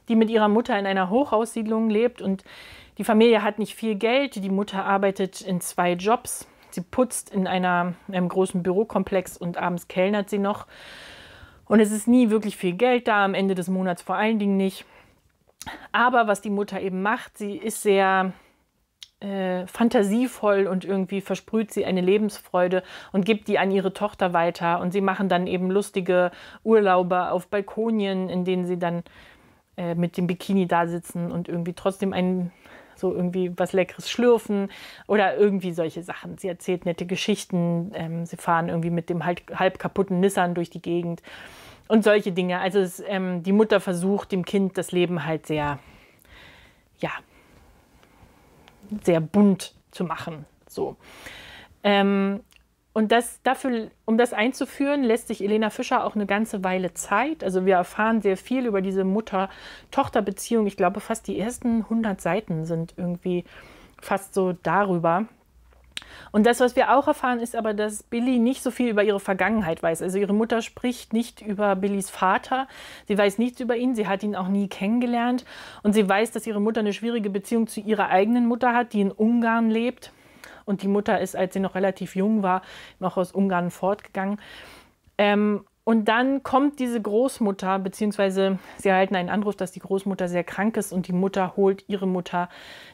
die mit ihrer Mutter in einer Hochhaussiedlung lebt und die Familie hat nicht viel Geld. Die Mutter arbeitet in zwei Jobs. Sie putzt in, einer, in einem großen Bürokomplex und abends kellnert sie noch. Und es ist nie wirklich viel Geld da, am Ende des Monats vor allen Dingen nicht. Aber was die Mutter eben macht, sie ist sehr äh, fantasievoll und irgendwie versprüht sie eine Lebensfreude und gibt die an ihre Tochter weiter. Und sie machen dann eben lustige Urlaube auf Balkonien, in denen sie dann äh, mit dem Bikini da sitzen und irgendwie trotzdem ein so irgendwie was Leckeres schlürfen oder irgendwie solche Sachen. Sie erzählt nette Geschichten, ähm, sie fahren irgendwie mit dem halb, halb kaputten Nissan durch die Gegend und solche Dinge. Also es, ähm, die Mutter versucht dem Kind das Leben halt sehr, ja, sehr bunt zu machen. So. Ähm, und das dafür, um das einzuführen, lässt sich Elena Fischer auch eine ganze Weile Zeit. Also wir erfahren sehr viel über diese Mutter-Tochter-Beziehung. Ich glaube, fast die ersten 100 Seiten sind irgendwie fast so darüber. Und das, was wir auch erfahren, ist aber, dass Billy nicht so viel über ihre Vergangenheit weiß. Also ihre Mutter spricht nicht über Billys Vater, sie weiß nichts über ihn, sie hat ihn auch nie kennengelernt und sie weiß, dass ihre Mutter eine schwierige Beziehung zu ihrer eigenen Mutter hat, die in Ungarn lebt. Und die Mutter ist, als sie noch relativ jung war, noch aus Ungarn fortgegangen. Ähm, und dann kommt diese Großmutter, beziehungsweise sie erhalten einen Anruf, dass die Großmutter sehr krank ist und die Mutter holt ihre Mutter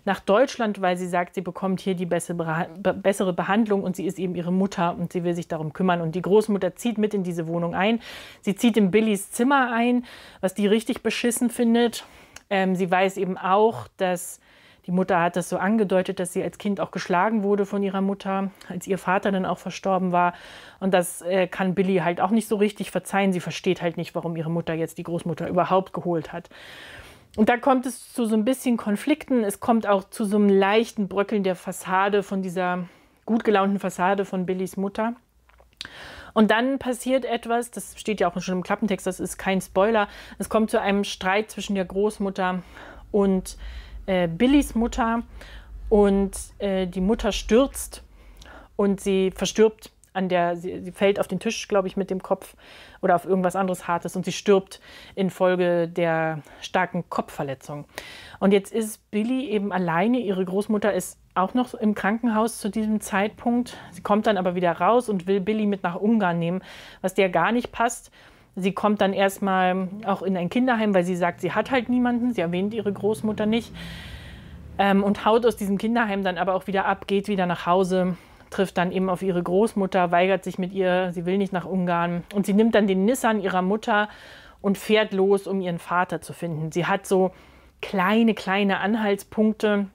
nach Deutschland, weil sie sagt, sie bekommt hier die bessere Behandlung und sie ist eben ihre Mutter und sie will sich darum kümmern. Und die Großmutter zieht mit in diese Wohnung ein. Sie zieht in Billys Zimmer ein, was die richtig beschissen findet. Ähm, sie weiß eben auch, dass die Mutter hat das so angedeutet, dass sie als Kind auch geschlagen wurde von ihrer Mutter, als ihr Vater dann auch verstorben war. Und das äh, kann Billy halt auch nicht so richtig verzeihen. Sie versteht halt nicht, warum ihre Mutter jetzt die Großmutter überhaupt geholt hat. Und da kommt es zu so ein bisschen Konflikten. Es kommt auch zu so einem leichten Bröckeln der Fassade von dieser gut gelaunten Fassade von Billys Mutter. Und dann passiert etwas, das steht ja auch schon im Klappentext, das ist kein Spoiler. Es kommt zu einem Streit zwischen der Großmutter und äh, Billys Mutter und äh, die Mutter stürzt und sie verstirbt an der, sie, sie fällt auf den Tisch, glaube ich, mit dem Kopf oder auf irgendwas anderes Hartes und sie stirbt infolge der starken Kopfverletzung. Und jetzt ist Billy eben alleine, ihre Großmutter ist auch noch im Krankenhaus zu diesem Zeitpunkt. Sie kommt dann aber wieder raus und will Billy mit nach Ungarn nehmen, was der gar nicht passt. Sie kommt dann erstmal auch in ein Kinderheim, weil sie sagt, sie hat halt niemanden, sie erwähnt ihre Großmutter nicht ähm, und haut aus diesem Kinderheim dann aber auch wieder ab, geht wieder nach Hause, trifft dann eben auf ihre Großmutter, weigert sich mit ihr, sie will nicht nach Ungarn und sie nimmt dann den Nissan ihrer Mutter und fährt los, um ihren Vater zu finden. Sie hat so kleine, kleine Anhaltspunkte,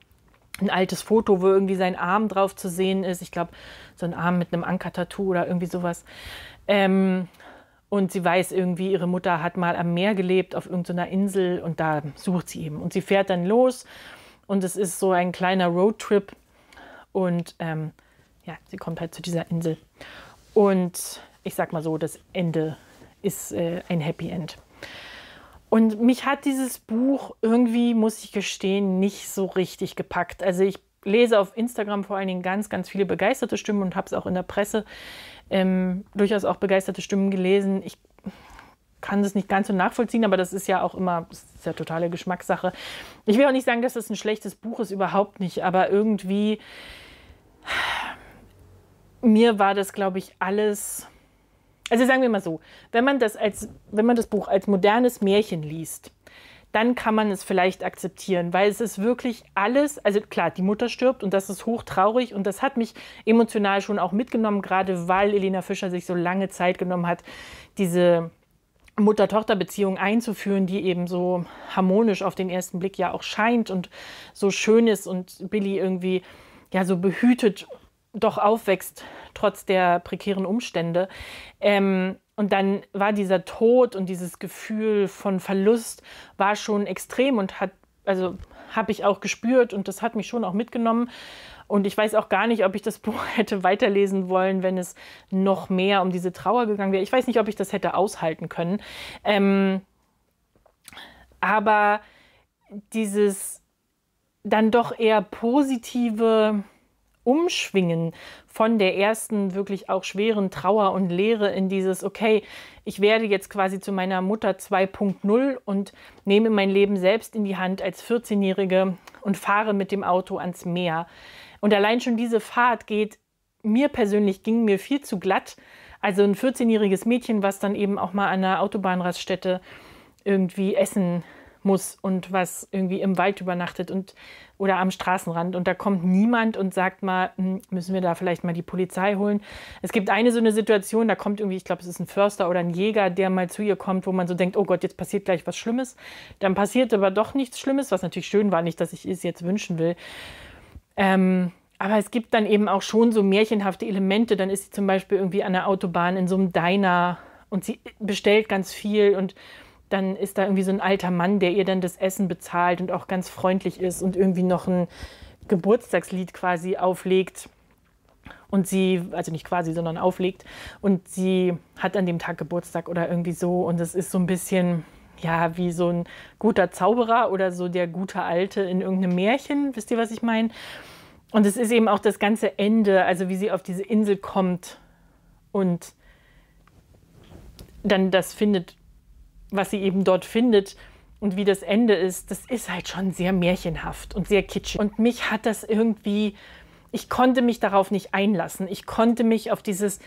ein altes Foto, wo irgendwie sein Arm drauf zu sehen ist. Ich glaube, so ein Arm mit einem Anker-Tattoo oder irgendwie sowas. Ähm, und sie weiß irgendwie, ihre Mutter hat mal am Meer gelebt, auf irgendeiner Insel und da sucht sie eben. Und sie fährt dann los und es ist so ein kleiner Roadtrip. Und ähm, ja, sie kommt halt zu dieser Insel. Und ich sag mal so, das Ende ist äh, ein Happy End. Und mich hat dieses Buch irgendwie, muss ich gestehen, nicht so richtig gepackt. Also ich lese auf Instagram vor allen Dingen ganz, ganz viele begeisterte Stimmen und habe es auch in der Presse ähm, durchaus auch begeisterte Stimmen gelesen. Ich kann das nicht ganz so nachvollziehen, aber das ist ja auch immer, das ist ja totale Geschmackssache. Ich will auch nicht sagen, dass das ein schlechtes Buch ist, überhaupt nicht, aber irgendwie, mir war das, glaube ich, alles. Also sagen wir mal so, wenn man das als, wenn man das Buch als modernes Märchen liest, dann kann man es vielleicht akzeptieren, weil es ist wirklich alles, also klar, die Mutter stirbt und das ist hochtraurig und das hat mich emotional schon auch mitgenommen, gerade weil Elena Fischer sich so lange Zeit genommen hat, diese Mutter-Tochter-Beziehung einzuführen, die eben so harmonisch auf den ersten Blick ja auch scheint und so schön ist und Billy irgendwie ja so behütet doch aufwächst, trotz der prekären Umstände. Ähm, und dann war dieser Tod und dieses Gefühl von Verlust war schon extrem und hat, also habe ich auch gespürt und das hat mich schon auch mitgenommen. Und ich weiß auch gar nicht, ob ich das Buch hätte weiterlesen wollen, wenn es noch mehr um diese Trauer gegangen wäre. Ich weiß nicht, ob ich das hätte aushalten können. Ähm, aber dieses dann doch eher positive, Umschwingen von der ersten wirklich auch schweren Trauer und Leere in dieses, okay, ich werde jetzt quasi zu meiner Mutter 2.0 und nehme mein Leben selbst in die Hand als 14-Jährige und fahre mit dem Auto ans Meer. Und allein schon diese Fahrt geht mir persönlich, ging mir viel zu glatt. Also ein 14-jähriges Mädchen, was dann eben auch mal an einer Autobahnraststätte irgendwie Essen muss und was irgendwie im Wald übernachtet und oder am Straßenrand und da kommt niemand und sagt mal, hm, müssen wir da vielleicht mal die Polizei holen. Es gibt eine so eine Situation, da kommt irgendwie, ich glaube, es ist ein Förster oder ein Jäger, der mal zu ihr kommt, wo man so denkt, oh Gott, jetzt passiert gleich was Schlimmes. Dann passiert aber doch nichts Schlimmes, was natürlich schön war, nicht, dass ich es jetzt wünschen will. Ähm, aber es gibt dann eben auch schon so märchenhafte Elemente. Dann ist sie zum Beispiel irgendwie an der Autobahn in so einem Diner und sie bestellt ganz viel und dann ist da irgendwie so ein alter Mann, der ihr dann das Essen bezahlt und auch ganz freundlich ist und irgendwie noch ein Geburtstagslied quasi auflegt. Und sie, also nicht quasi, sondern auflegt. Und sie hat an dem Tag Geburtstag oder irgendwie so. Und es ist so ein bisschen, ja, wie so ein guter Zauberer oder so der gute Alte in irgendeinem Märchen. Wisst ihr, was ich meine? Und es ist eben auch das ganze Ende, also wie sie auf diese Insel kommt und dann das findet, was sie eben dort findet und wie das Ende ist, das ist halt schon sehr märchenhaft und sehr kitschig. Und mich hat das irgendwie, ich konnte mich darauf nicht einlassen. Ich konnte mich auf dieses,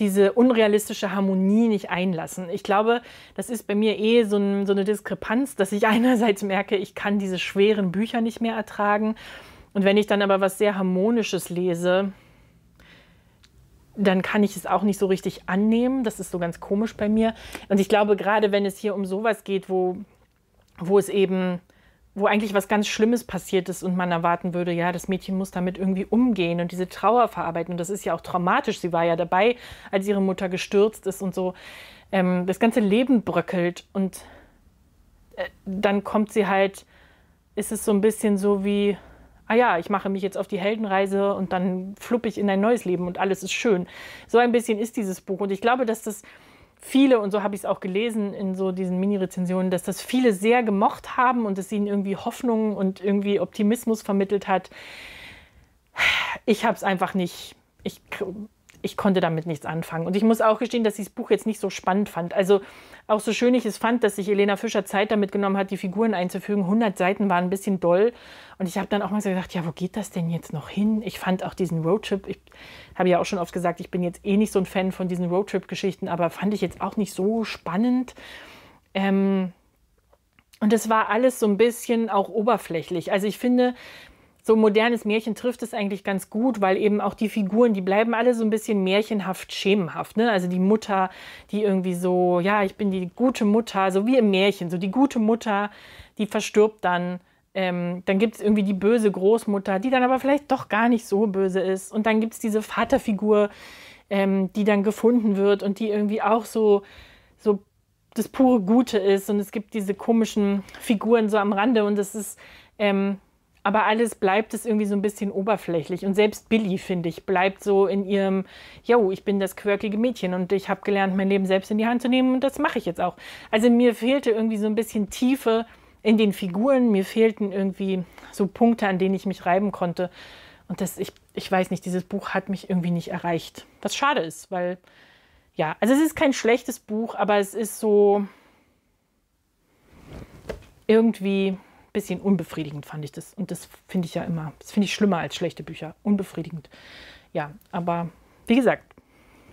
diese unrealistische Harmonie nicht einlassen. Ich glaube, das ist bei mir eh so, ein, so eine Diskrepanz, dass ich einerseits merke, ich kann diese schweren Bücher nicht mehr ertragen. Und wenn ich dann aber was sehr Harmonisches lese, dann kann ich es auch nicht so richtig annehmen. Das ist so ganz komisch bei mir. Und ich glaube, gerade wenn es hier um sowas geht, wo, wo es eben, wo eigentlich was ganz Schlimmes passiert ist und man erwarten würde, ja, das Mädchen muss damit irgendwie umgehen und diese Trauer verarbeiten. Und das ist ja auch traumatisch. Sie war ja dabei, als ihre Mutter gestürzt ist und so. Ähm, das ganze Leben bröckelt und äh, dann kommt sie halt, ist es so ein bisschen so wie, ah ja, ich mache mich jetzt auf die Heldenreise und dann flupp ich in ein neues Leben und alles ist schön. So ein bisschen ist dieses Buch. Und ich glaube, dass das viele, und so habe ich es auch gelesen in so diesen Mini-Rezensionen, dass das viele sehr gemocht haben und es ihnen irgendwie Hoffnung und irgendwie Optimismus vermittelt hat. Ich habe es einfach nicht. Ich ich konnte damit nichts anfangen. Und ich muss auch gestehen, dass ich das Buch jetzt nicht so spannend fand. Also auch so schön ich es fand, dass sich Elena Fischer Zeit damit genommen hat, die Figuren einzufügen. 100 Seiten waren ein bisschen doll. Und ich habe dann auch mal so gedacht, ja, wo geht das denn jetzt noch hin? Ich fand auch diesen Roadtrip, ich habe ja auch schon oft gesagt, ich bin jetzt eh nicht so ein Fan von diesen Roadtrip-Geschichten, aber fand ich jetzt auch nicht so spannend. Ähm, und es war alles so ein bisschen auch oberflächlich. Also ich finde, so modernes Märchen trifft es eigentlich ganz gut, weil eben auch die Figuren, die bleiben alle so ein bisschen märchenhaft, schemenhaft. Ne? Also die Mutter, die irgendwie so, ja, ich bin die gute Mutter, so wie im Märchen, so die gute Mutter, die verstirbt dann. Ähm, dann gibt es irgendwie die böse Großmutter, die dann aber vielleicht doch gar nicht so böse ist. Und dann gibt es diese Vaterfigur, ähm, die dann gefunden wird und die irgendwie auch so, so das pure Gute ist. Und es gibt diese komischen Figuren so am Rande und es ist. Ähm, aber alles bleibt es irgendwie so ein bisschen oberflächlich. Und selbst Billy, finde ich, bleibt so in ihrem, jo, ich bin das quirkige Mädchen und ich habe gelernt, mein Leben selbst in die Hand zu nehmen und das mache ich jetzt auch. Also mir fehlte irgendwie so ein bisschen Tiefe in den Figuren, mir fehlten irgendwie so Punkte, an denen ich mich reiben konnte. Und das, ich, ich weiß nicht, dieses Buch hat mich irgendwie nicht erreicht. Was schade ist, weil, ja, also es ist kein schlechtes Buch, aber es ist so irgendwie bisschen unbefriedigend fand ich das. Und das finde ich ja immer, das finde ich schlimmer als schlechte Bücher. Unbefriedigend. Ja, aber wie gesagt,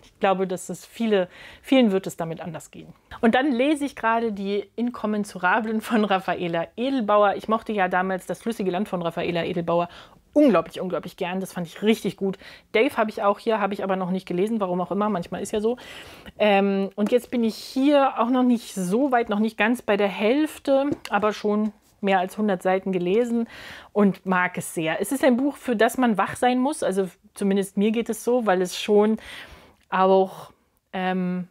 ich glaube, dass es viele, vielen wird es damit anders gehen. Und dann lese ich gerade die Inkommensurablen von Raffaela Edelbauer. Ich mochte ja damals das flüssige Land von Raffaela Edelbauer unglaublich, unglaublich gern. Das fand ich richtig gut. Dave habe ich auch hier, habe ich aber noch nicht gelesen, warum auch immer. Manchmal ist ja so. Ähm, und jetzt bin ich hier auch noch nicht so weit, noch nicht ganz bei der Hälfte, aber schon mehr als 100 Seiten gelesen und mag es sehr. Es ist ein Buch, für das man wach sein muss. Also zumindest mir geht es so, weil es schon auch ähm,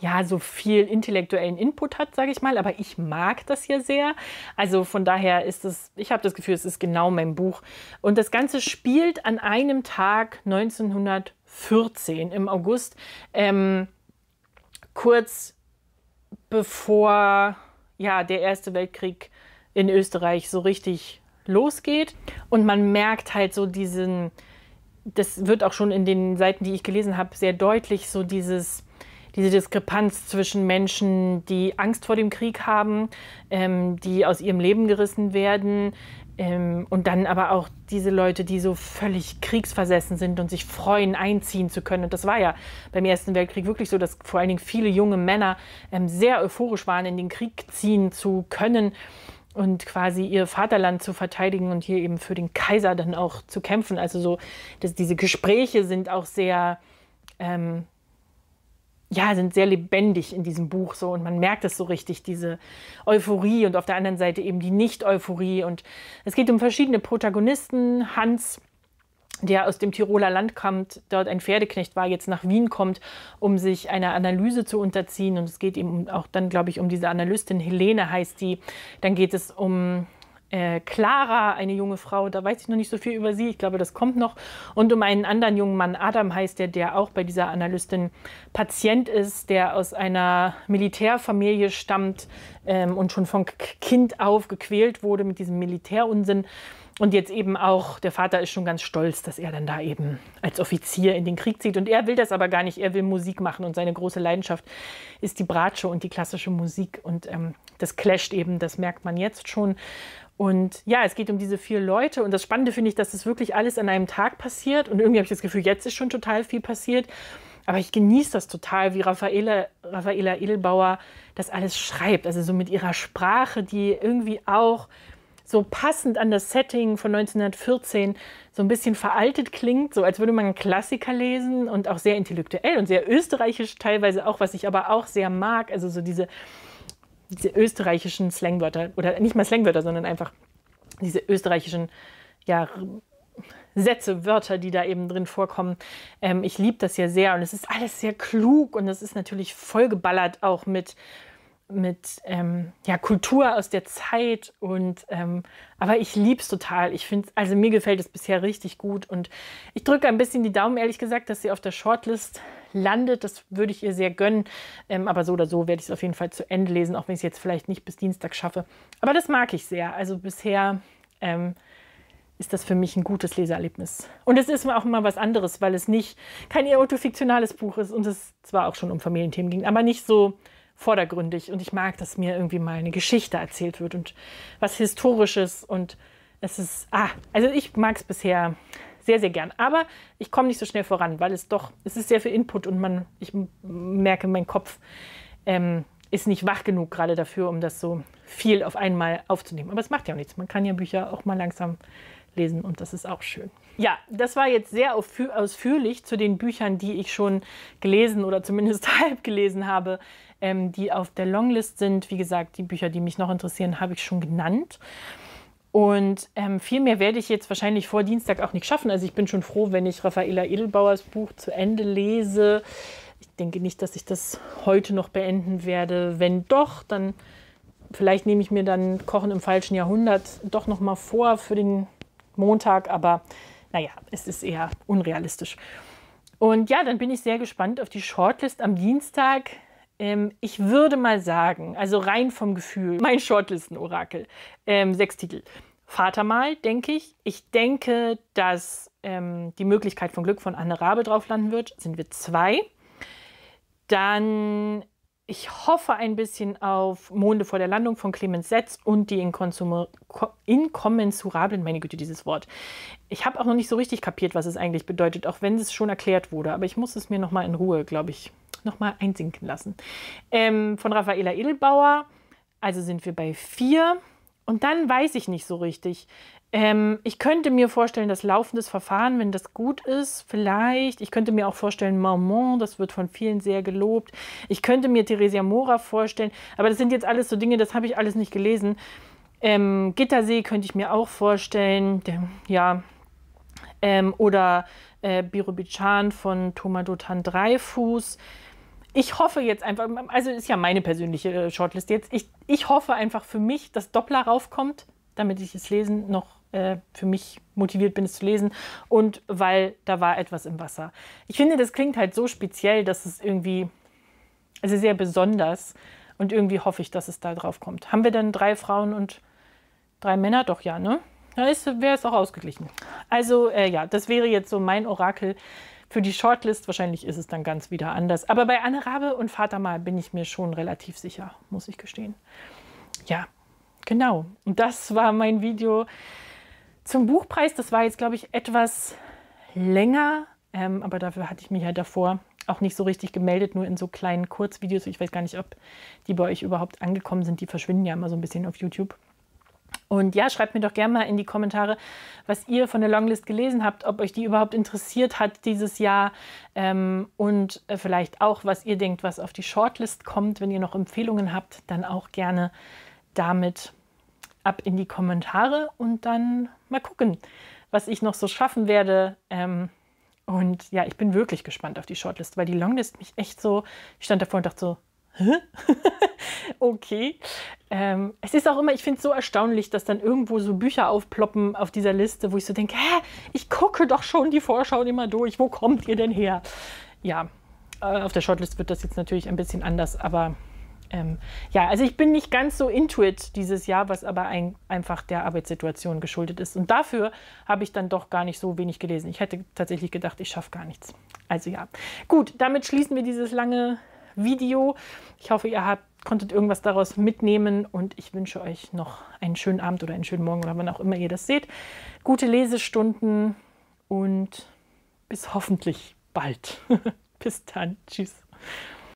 ja so viel intellektuellen Input hat, sage ich mal. Aber ich mag das hier sehr. Also von daher ist es, ich habe das Gefühl, es ist genau mein Buch. Und das Ganze spielt an einem Tag 1914 im August. Ähm, kurz bevor ja, der Erste Weltkrieg in Österreich so richtig losgeht. Und man merkt halt so diesen, das wird auch schon in den Seiten, die ich gelesen habe, sehr deutlich, so dieses, diese Diskrepanz zwischen Menschen, die Angst vor dem Krieg haben, ähm, die aus ihrem Leben gerissen werden, ähm, und dann aber auch diese Leute, die so völlig kriegsversessen sind und sich freuen, einziehen zu können. Und das war ja beim Ersten Weltkrieg wirklich so, dass vor allen Dingen viele junge Männer ähm, sehr euphorisch waren, in den Krieg ziehen zu können und quasi ihr Vaterland zu verteidigen und hier eben für den Kaiser dann auch zu kämpfen. Also so, dass diese Gespräche sind auch sehr, ähm, ja, sind sehr lebendig in diesem Buch so und man merkt es so richtig, diese Euphorie und auf der anderen Seite eben die Nicht-Euphorie und es geht um verschiedene Protagonisten. Hans der aus dem Tiroler Land kommt, dort ein Pferdeknecht war, jetzt nach Wien kommt, um sich einer Analyse zu unterziehen. Und es geht ihm auch dann, glaube ich, um diese Analystin, Helene heißt die. Dann geht es um äh, Clara, eine junge Frau, da weiß ich noch nicht so viel über sie, ich glaube, das kommt noch. Und um einen anderen jungen Mann, Adam heißt der, der auch bei dieser Analystin Patient ist, der aus einer Militärfamilie stammt ähm, und schon von Kind auf gequält wurde mit diesem Militärunsinn. Und jetzt eben auch, der Vater ist schon ganz stolz, dass er dann da eben als Offizier in den Krieg zieht. Und er will das aber gar nicht, er will Musik machen. Und seine große Leidenschaft ist die Bratsche und die klassische Musik. Und ähm, das clasht eben, das merkt man jetzt schon. Und ja, es geht um diese vier Leute. Und das Spannende finde ich, dass das wirklich alles an einem Tag passiert. Und irgendwie habe ich das Gefühl, jetzt ist schon total viel passiert. Aber ich genieße das total, wie Raffaela, Raffaela Edelbauer das alles schreibt. Also so mit ihrer Sprache, die irgendwie auch so passend an das Setting von 1914 so ein bisschen veraltet klingt, so als würde man einen Klassiker lesen und auch sehr intellektuell und sehr österreichisch teilweise auch, was ich aber auch sehr mag, also so diese, diese österreichischen Slangwörter oder nicht mal Slangwörter, sondern einfach diese österreichischen ja, Sätze, Wörter, die da eben drin vorkommen. Ähm, ich liebe das ja sehr und es ist alles sehr klug und es ist natürlich vollgeballert auch mit mit ähm, ja, Kultur aus der Zeit und ähm, aber ich liebe es total. Ich finde also mir gefällt es bisher richtig gut und ich drücke ein bisschen die Daumen, ehrlich gesagt, dass sie auf der Shortlist landet. Das würde ich ihr sehr gönnen. Ähm, aber so oder so werde ich es auf jeden Fall zu Ende lesen, auch wenn ich es jetzt vielleicht nicht bis Dienstag schaffe. Aber das mag ich sehr. Also bisher ähm, ist das für mich ein gutes Leserlebnis. Und es ist auch immer was anderes, weil es nicht kein eher autofiktionales Buch ist und es zwar auch schon um Familienthemen ging, aber nicht so vordergründig und ich mag, dass mir irgendwie mal eine Geschichte erzählt wird und was Historisches und es ist, ah, also ich mag es bisher sehr, sehr gern. Aber ich komme nicht so schnell voran, weil es doch, es ist sehr viel Input und man, ich merke, mein Kopf ähm, ist nicht wach genug gerade dafür, um das so viel auf einmal aufzunehmen. Aber es macht ja auch nichts. Man kann ja Bücher auch mal langsam lesen und das ist auch schön. Ja, das war jetzt sehr ausführlich zu den Büchern, die ich schon gelesen oder zumindest halb gelesen habe ähm, die auf der Longlist sind. Wie gesagt, die Bücher, die mich noch interessieren, habe ich schon genannt. Und ähm, viel mehr werde ich jetzt wahrscheinlich vor Dienstag auch nicht schaffen. Also ich bin schon froh, wenn ich Raffaela Edelbauers Buch zu Ende lese. Ich denke nicht, dass ich das heute noch beenden werde. Wenn doch, dann vielleicht nehme ich mir dann Kochen im falschen Jahrhundert doch noch mal vor für den Montag. Aber naja, es ist eher unrealistisch. Und ja, dann bin ich sehr gespannt auf die Shortlist am Dienstag. Ähm, ich würde mal sagen, also rein vom Gefühl, mein Shortlisten-Orakel, ähm, sechs Titel. Vater mal, denke ich. Ich denke, dass ähm, die Möglichkeit von Glück von Anne Rabe drauf landen wird. Sind wir zwei. Dann, ich hoffe ein bisschen auf Monde vor der Landung von Clemens Setz und die inkommensurablen, meine Güte, dieses Wort. Ich habe auch noch nicht so richtig kapiert, was es eigentlich bedeutet, auch wenn es schon erklärt wurde. Aber ich muss es mir nochmal in Ruhe, glaube ich, nochmal einsinken lassen. Ähm, von Raffaela Edelbauer, also sind wir bei vier. Und dann weiß ich nicht so richtig. Ähm, ich könnte mir vorstellen, dass laufendes Verfahren, wenn das gut ist, vielleicht. Ich könnte mir auch vorstellen, Maman, das wird von vielen sehr gelobt. Ich könnte mir Theresia Mora vorstellen. Aber das sind jetzt alles so Dinge, das habe ich alles nicht gelesen. Ähm, Gittersee könnte ich mir auch vorstellen. Ja. Ähm, oder äh, Birubichan von Tomadotan Dreifuß ich hoffe jetzt einfach, also ist ja meine persönliche äh, Shortlist jetzt, ich, ich hoffe einfach für mich, dass Doppler raufkommt, damit ich es lesen noch äh, für mich motiviert bin, es zu lesen und weil da war etwas im Wasser. Ich finde, das klingt halt so speziell, dass es irgendwie, also sehr besonders und irgendwie hoffe ich, dass es da drauf kommt. Haben wir dann drei Frauen und drei Männer? Doch ja, ne? Da wäre es auch ausgeglichen. Also äh, ja, das wäre jetzt so mein Orakel für die Shortlist wahrscheinlich ist es dann ganz wieder anders. Aber bei Anne Rabe und Vater Mal bin ich mir schon relativ sicher, muss ich gestehen. Ja, genau. Und das war mein Video zum Buchpreis. Das war jetzt, glaube ich, etwas länger, ähm, aber dafür hatte ich mich ja davor auch nicht so richtig gemeldet, nur in so kleinen Kurzvideos. Ich weiß gar nicht, ob die bei euch überhaupt angekommen sind. Die verschwinden ja immer so ein bisschen auf YouTube. Und ja, schreibt mir doch gerne mal in die Kommentare, was ihr von der Longlist gelesen habt, ob euch die überhaupt interessiert hat dieses Jahr ähm, und äh, vielleicht auch, was ihr denkt, was auf die Shortlist kommt. Wenn ihr noch Empfehlungen habt, dann auch gerne damit ab in die Kommentare und dann mal gucken, was ich noch so schaffen werde. Ähm, und ja, ich bin wirklich gespannt auf die Shortlist, weil die Longlist mich echt so, ich stand davor und dachte so, okay. Ähm, es ist auch immer, ich finde es so erstaunlich, dass dann irgendwo so Bücher aufploppen auf dieser Liste, wo ich so denke, hä, ich gucke doch schon die Vorschau immer durch, wo kommt ihr denn her? Ja, äh, auf der Shortlist wird das jetzt natürlich ein bisschen anders, aber ähm, ja, also ich bin nicht ganz so intuit dieses Jahr, was aber ein, einfach der Arbeitssituation geschuldet ist. Und dafür habe ich dann doch gar nicht so wenig gelesen. Ich hätte tatsächlich gedacht, ich schaffe gar nichts. Also ja, gut, damit schließen wir dieses lange Video. Ich hoffe, ihr habt, konntet irgendwas daraus mitnehmen und ich wünsche euch noch einen schönen Abend oder einen schönen Morgen oder wann auch immer ihr das seht. Gute Lesestunden und bis hoffentlich bald. bis dann. Tschüss.